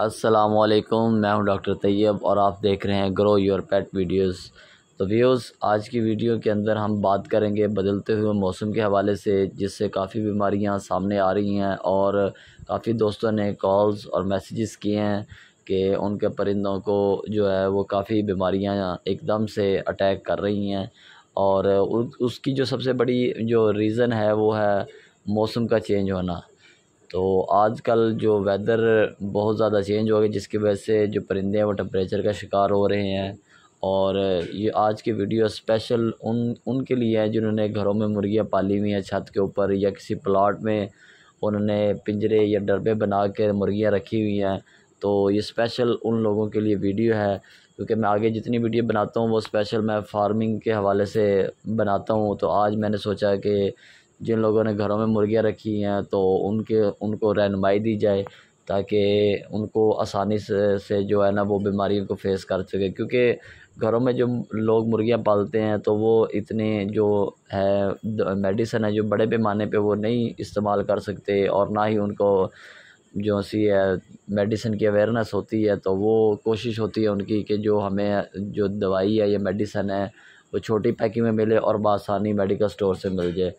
वालेकुम मैं हूं डॉक्टर तैयब और आप देख रहे हैं ग्रो योर पेट वीडियोस तो व्यूज़ आज की वीडियो के अंदर हम बात करेंगे बदलते हुए मौसम के हवाले से जिससे काफ़ी बीमारियां सामने आ रही हैं और काफ़ी दोस्तों ने कॉल्स और मैसेजेस किए हैं कि उनके परिंदों को जो है वो काफ़ी बीमारियाँ एकदम से अटैक कर रही हैं और उसकी जो सबसे बड़ी जो रीज़न है वो है मौसम का चेंज होना तो आजकल जो वेदर बहुत ज़्यादा चेंज हो गया जिसकी वजह से जो परिंदे हैं वो टेम्परेचर का शिकार हो रहे हैं और ये आज की वीडियो स्पेशल उन उनके लिए है जिन्होंने घरों में मुर्गियाँ पाली हुई हैं छत के ऊपर या किसी प्लाट में उन्होंने पिंजरे या डब्बे बना कर मुर्गियाँ रखी हुई हैं तो ये स्पेशल उन लोगों के लिए वीडियो है क्योंकि मैं आगे जितनी वीडियो बनाता हूँ वो स्पेशल मैं फार्मिंग के हवाले से बनाता हूँ तो आज मैंने सोचा कि जिन लोगों ने घरों में मुर्गियाँ रखी हैं तो उनके उनको रहनमाई दी जाए ताकि उनको आसानी से से जो है ना वो बीमारी को फेस कर सके क्योंकि घरों में जो लोग मुर्गियाँ पालते हैं तो वो इतने जो है मेडिसन है जो बड़े पैमाने पे वो नहीं इस्तेमाल कर सकते और ना ही उनको जो सी है मेडिसिन की अवेयरनेस होती है तो वो कोशिश होती है उनकी कि जो हमें जो दवाई है या मेडिसन है वो छोटी पैकिंग में मिले और बसानी मेडिकल स्टोर से मिल जाए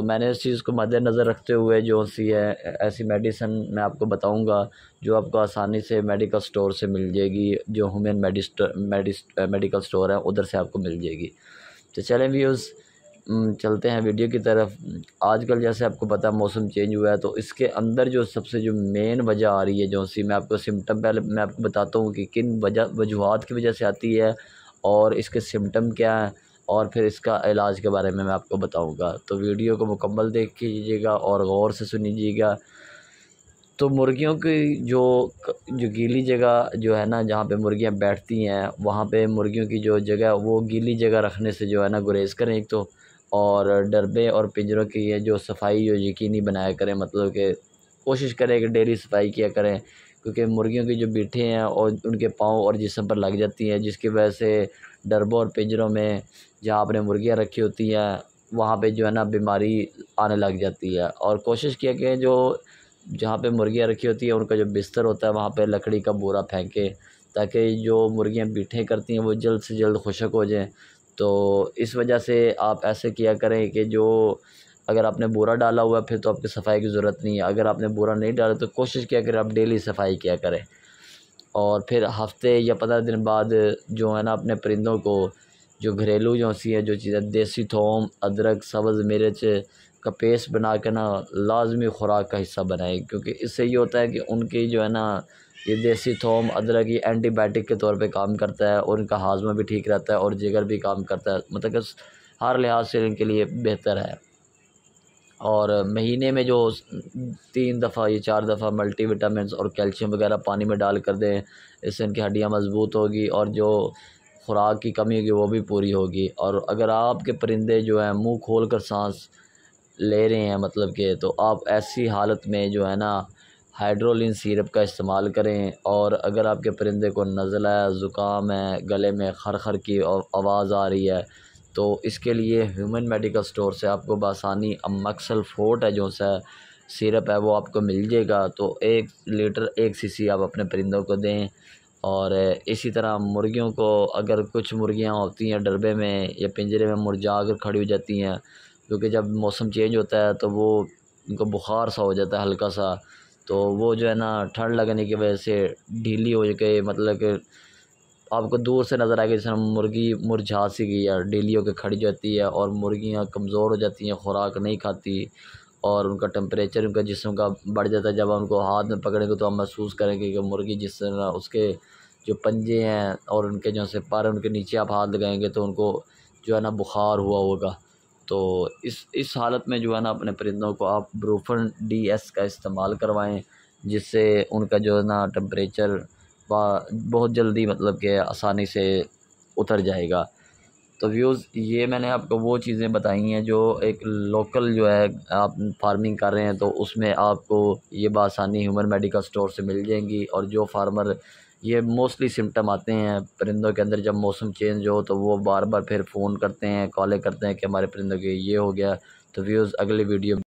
तो मैंने इस चीज़ को मद्देनज़र रखते हुए जो सी है ऐसी मेडिसन मैं आपको बताऊंगा जो आपको आसानी से मेडिकल स्टोर से मिल जाएगी जो हुमेन मेडिकल स्टोर है उधर से आपको मिल जाएगी तो चलें व्यूज़ चलते हैं वीडियो की तरफ आजकल जैसे आपको पता मौसम चेंज हुआ है तो इसके अंदर जो सबसे जो मेन वजह आ रही है जो सी मैं आपको सिम्टम पहले मैं आपको बताता हूँ कि किन वजह वजूहत की वजह से आती है और इसके सिम्टम क्या हैं और फिर इसका इलाज के बारे में मैं आपको बताऊंगा तो वीडियो को मुकम्मल देख कीजिएगा और ग़ौर से सुनीजिएगा तो मुर्गियों की जो जो गीली जगह जो है ना जहाँ पे मुर्गियाँ बैठती हैं वहाँ पे मुर्गियों की जो जगह वो गीली जगह रखने से जो है ना गुरेज करें एक तो और डरबे और पिंजरों की जो सफाई जो यकीनी बनाया करें मतलब कि कोशिश करें कि डेली सफाई किया करें क्योंकि मुर्गियों की जो बीठे हैं और उनके पाँव और जिसम पर लग जाती हैं जिसकी वजह से डरबों और पिंजरों में जहाँ आपने मुर्गियाँ रखी होती हैं वहाँ पे जो है ना बीमारी आने लग जाती है और कोशिश किया कि जो जहाँ पे मुर्गियाँ रखी होती हैं उनका जो बिस्तर होता है वहाँ पे लकड़ी का बोरा फेंके ताकि जो मुर्गियाँ बीठें करती हैं वो जल्द से जल्द खुशक हो जाएँ तो इस वजह से आप ऐसे किया करें कि जो अगर आपने बोरा डाला हुआ है फिर तो आपकी सफाई की ज़रूरत नहीं है अगर आपने बोरा नहीं डाला तो कोशिश किया करें आप डेली सफाई किया करें और फिर हफ्ते या पंद्रह दिन बाद जो है ना अपने परिंदों को जो घरेलू जो सी है जो चीज़ें देसी थोम अदरक सब्ज़ मिर्च का पेस्ट बना कर ना लाजमी खुराक का हिस्सा बनाए क्योंकि इससे ये होता है कि उनकी जो है ना ये देसी थोम अदरक ये एंटीबायोटिक के तौर पे काम करता है और इनका हाजमा भी ठीक रहता है और जिगर भी काम करता है मतलब हर लिहाज से इनके लिए बेहतर है और महीने में जो तीन दफ़ा या चार दफ़ा मल्टी विटामिन और कैल्शियम वगैरह पानी में डाल कर दें इससे इनकी हड्डियाँ मज़बूत होगी और जो खुराक की कमी होगी वो भी पूरी होगी और अगर आपके परिंदे जो हैं मुंह खोल कर सांस ले रहे हैं मतलब के तो आप ऐसी हालत में जो है ना हाइड्रोलिन सिरप का इस्तेमाल करें और अगर आपके परिंदे को नज़ला है ज़ुकाम है गले में खर खर की आवाज़ आ रही है तो इसके लिए ह्यूमन मेडिकल स्टोर से आपको बसानी अमक्सल फोर्ट है जो सा सिरप है वो आपको मिल जाएगा तो एक लीटर एक सीसी आप अपने परिंदों को दें और इसी तरह मुर्गियों को अगर कुछ मुर्गियाँ होती हैं डरबे में या पिंजरे में मुरझा कर खड़ी हो जाती हैं क्योंकि जब मौसम चेंज होता है तो वो उनको बुखार सा हो जाता है हल्का सा तो वो जो है ना ठंड लगने की वजह से ढीली हो गए मतलब कि आपको दूर से नज़र आएगी जैसे मुर्गी मुरझा सी गई है डेली होकर खड़ी जाती है और मुर्गियाँ कमज़ोर हो जाती हैं खुराक नहीं खाती और उनका टेम्परेचर उनका जिसम का बढ़ जाता है जब हम उनको हाथ में पकड़ेंगे तो हम महसूस करेंगे कि मुर्गी जिस तरह उसके जो पंजे हैं और उनके जो से पार उनके नीचे आप हाथ लगाएंगे तो उनको जो है ना बुखार हुआ होगा तो इस इस हालत में जो है ना अपने परिंदों को आप ब्रूफन डी एस का इस्तेमाल करवाएँ जिससे उनका जो है ना टेम्परेचर बहुत जल्दी मतलब के आसानी से उतर जाएगा तो व्यूज़ ये मैंने आपको वो चीज़ें बताई हैं जो एक लोकल जो है आप फार्मिंग कर रहे हैं तो उसमें आपको ये बासानी ह्यूमन मेडिकल स्टोर से मिल जाएंगी और जो फार्मर ये मोस्टली सिम्टम आते हैं परिंदों के अंदर जब मौसम चेंज हो तो वो बार बार फिर फ़ोन करते हैं कॉलें करते हैं कि हमारे परिंदों के ये हो गया तो व्यूज़ अगले वीडियो